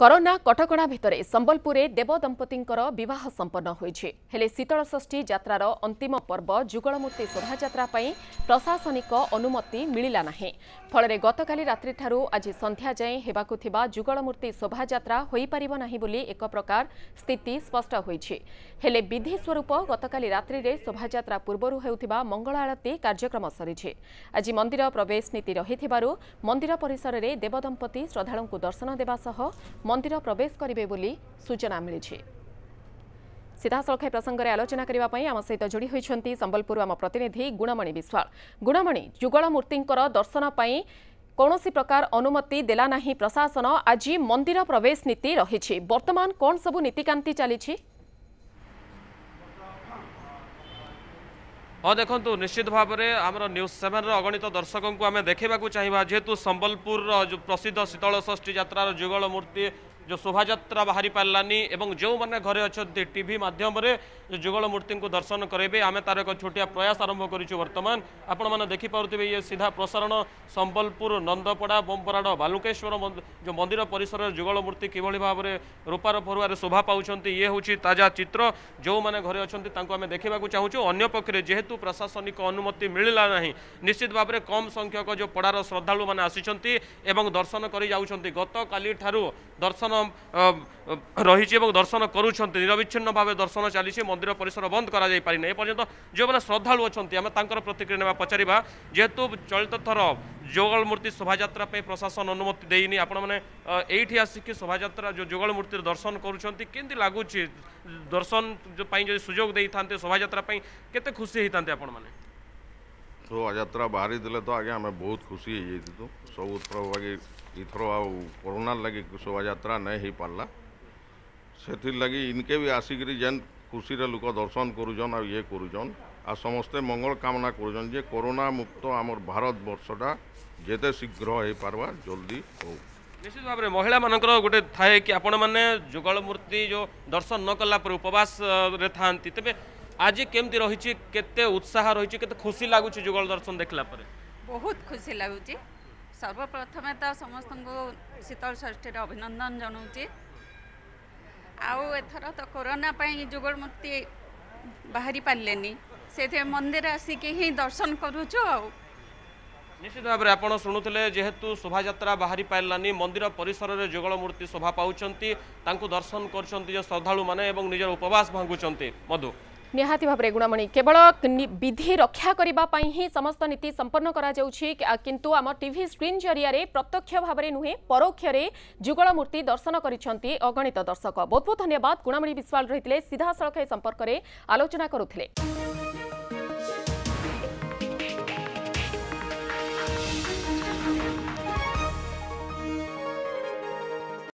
corona କଟକଣା ଭିତରେ ସମ୍ବଲପୁରରେ ଦେବଦମ୍ପତିଙ୍କର ବିବାହ ସମ୍ପନ୍ନ ହୋଇଛି ହେଲେ ଶୀତଳଷଷ୍ଠୀ ଯାତ୍ରାର ଅନ୍ତିମ ପର୍ବ ଯୁଗଳମୂର୍ତ୍ତି ଶୋଭାଯାତ୍ରା ପାଇଁ ପ୍ରଶାସନିକ ଅନୁମତି ମିଳିଲା ନାହିଁ ଫଳରେ ଗତକାଲି ରାତ୍ରିଠାରୁ ଆଜି ସନ୍ଧ୍ୟା ଯାଏଁ ହେବାକୁ ଥିବା ଯୁଗଳମୂର୍ତ୍ତି ଶୋଭାଯାତ୍ରା ହୋଇପାରିବ ନାହିଁ ବୋଲି ଏକ ପ୍ରକାର ସ୍ଥିତି ସ୍ପଷ୍ଟ ହୋଇଛି ହେଲେ ବିଧି ସ୍ୱରୂପ ଗତକାଲି ରାତ୍ରିରେ ଶୋଭାଯାତ୍ରା ପୂର୍ବରୁ ହେଉଥିବା ମଙ୍ଗଳ ଆଳତୀ କାର୍ଯ୍ୟକ୍ରମ ସରିଛି ଆଜି ମନ୍ଦିର ପ୍ରବେଶ ନୀତି ରହିଥିବାରୁ ମନ୍ଦିର ପରିସରରେ ଦେବଦମ୍ପତି ଶ୍ରଦ୍ଧାଳୁଙ୍କୁ ଦର୍ଶନ ଦେବା ସହ ମନ୍ଦିର ପ୍ରବେଶ କରିବେ ବୋଲି ସୂଚନା ମିଳିଛି ସିଧାସଳଖ ଏ ପ୍ରସଙ୍ଗରେ ଆଲୋଚନା କରିବା ପାଇଁ ଆମ ସହିତ ଯୋଡ଼ି ହୋଇଛନ୍ତି ସମ୍ବଲପୁର ଆମ ପ୍ରତିନିଧି ଗୁଣମଣି ବିଶ୍ୱାଳ ଗୁଣମଣି ଯୁଗଳମୂର୍ତ୍ତିଙ୍କର ଦର୍ଶନ ପାଇଁ କୌଣସି ପ୍ରକାର ଅନୁମତି ଦେଲା ନାହିଁ ପ୍ରଶାସନ ଆଜି ମନ୍ଦିର ପ୍ରବେଶ ନୀତି ରହିଛି ବର୍ତ୍ତମାନ କ'ଣ ସବୁ ନୀତିକାନ୍ତି ଚାଲିଛି ହଁ ଦେଖନ୍ତୁ ନିଶ୍ଚିତ ଭାବରେ ଆମର ନ୍ୟୁଜ୍ ସେଭେନ୍ର ଅଗଣିତ ଦର୍ଶକଙ୍କୁ ଆମେ ଦେଖାଇବାକୁ ଚାହିଁବା ଯେହେତୁ ସମ୍ବଲପୁରର ଯେଉଁ प्रसिद्ध शीतलष्ठी ଯାତ୍ରାର ଯୁଗଳ ମୂର୍ତ୍ତି जो शोभा बाहरी पारानी और जो मैंने घरे अच्छा टी मध्यम जुगल मूर्ति को दर्शन करेंगे आम तार एक छोटिया प्रयास आरंभ करतमान आपण मैंने देखिपे ये सीधा प्रसारण सम्बलपुर नंदपड़ा बमपराड़ बालुकेश्वर जो मंदिर परिसर जुगल मूर्ति किभली भाव में रूपार फरुआर शोभा ये हूँ ताजा चित्र जो मैंने घरे अच्छा आम देखा चाहूँ अंपक्ष पक्ष যেহেতু প্রশাসনিক অনুমতি মিলিলা না নিশ্চিত ভাবে কম সংখ্যক যে পড়ার শ্রদ্ধাড়ু মানে আসছেন এবং দর্শন করে যাচ্ছেন গতকালি ঠারু দর্শন রয়েছে এবং দর্শন করছেন নিরবিচ্ছিন্ন ভাবে দর্শন চালছে মন্দির পরিসর বন্ধ করা যাই পারি না এ পর্যন্ত যে শ্রদ্ধাড়ু অনেক তাঁর প্রতিক্রিয়া নেওয়া পচারা যেহেতু চলিত থর जुगल मूर्ति शोभा प्रशासन अनुमति देनी आपण मैंने ये आसिकी शोभा जो जुगल मूर्ति दर्शन कर लगुच दर्शन जो सुजोग दे था शोभा खुशी होता आप शोभा बाहरी दिले तो आगे हमें बहुत खुशी हो जाइए तो सब उत्तर भागी इथर आरोना लगे शोभा नहीं पार्ला से लगी इनके भी आसिक খুশিরে লোক দর্শন করুছন আর ইয়ে করুছন আর সমস্তে মঙ্গল কামনা করুছন যে করোনা মুক্ত আমার ভারতবর্ষটা যেতে শীঘ্র হয়ে পারবা জলদি হোক নিশ্চিত ভাবে মহিলা মানকর গোটে থাকে কি আপন মানে যুগল মূর্তি যে দর্শন ন কলা পরে উপবাস রে থাকি তবে আজ কেমতি রয়েছে কেতে উৎসাহ রয়েছে কেতে খুশি লাগুছে যুগল দর্শন দেখলা পরে বহুত খুশি লাগুছে সর্বপ্রথমে তো সমস্ত শীতল ষষ্ঠীর অভিনন্দন জনাওছি ଆଉ ଏଥର ତ କରୋନା ପାଇଁ ଯୁଗଳମୂର୍ତ୍ତି ବାହାରି ପାରିଲେନି ସେଥିପାଇଁ ମନ୍ଦିର ଆସିକି ହିଁ ଦର୍ଶନ କରୁଛୁ ଆଉ ନିଶ୍ଚିତ ଭାବରେ ଆପଣ ଶୁଣୁଥିଲେ ଯେହେତୁ ଶୋଭାଯାତ୍ରା ବାହାରି ପାରିଲାନି ମନ୍ଦିର ପରିସରରେ ଯୁଗଳମୂର୍ତ୍ତି ଶୋଭା ପାଉଛନ୍ତି ତାଙ୍କୁ ଦର୍ଶନ କରୁଛନ୍ତି ଯେଉଁ ଶ୍ରଦ୍ଧାଳୁମାନେ ଏବଂ ନିଜର ଉପବାସ ଭାଙ୍ଗୁଛନ୍ତି ମଧୁ ନିହାତି ଭାବରେ ଗୁଣାମଣି କେବଳ ବିଧି ରକ୍ଷା କରିବା ପାଇଁ ହିଁ ସମସ୍ତ ନୀତି ସମ୍ପନ୍ନ କରାଯାଉଛି କିନ୍ତୁ ଆମ ଟିଭି ସ୍କ୍ରିନ୍ ଜରିଆରେ ପ୍ରତ୍ୟକ୍ଷ ଭାବରେ ନୁହେଁ ପରୋକ୍ଷରେ ଯୁଗଳମୂର୍ତ୍ତି ଦର୍ଶନ କରିଛନ୍ତି ଅଗଣିତ ଦର୍ଶକ ବହୁତ ବହୁତ ଧନ୍ୟବାଦ ଗୁଣାମଣି ବିଶ୍ୱାଳ ରହିଥିଲେ ସିଧାସଳଖ ଏ ସମ୍ପର୍କରେ ଆଲୋଚନା କରୁଥିଲେ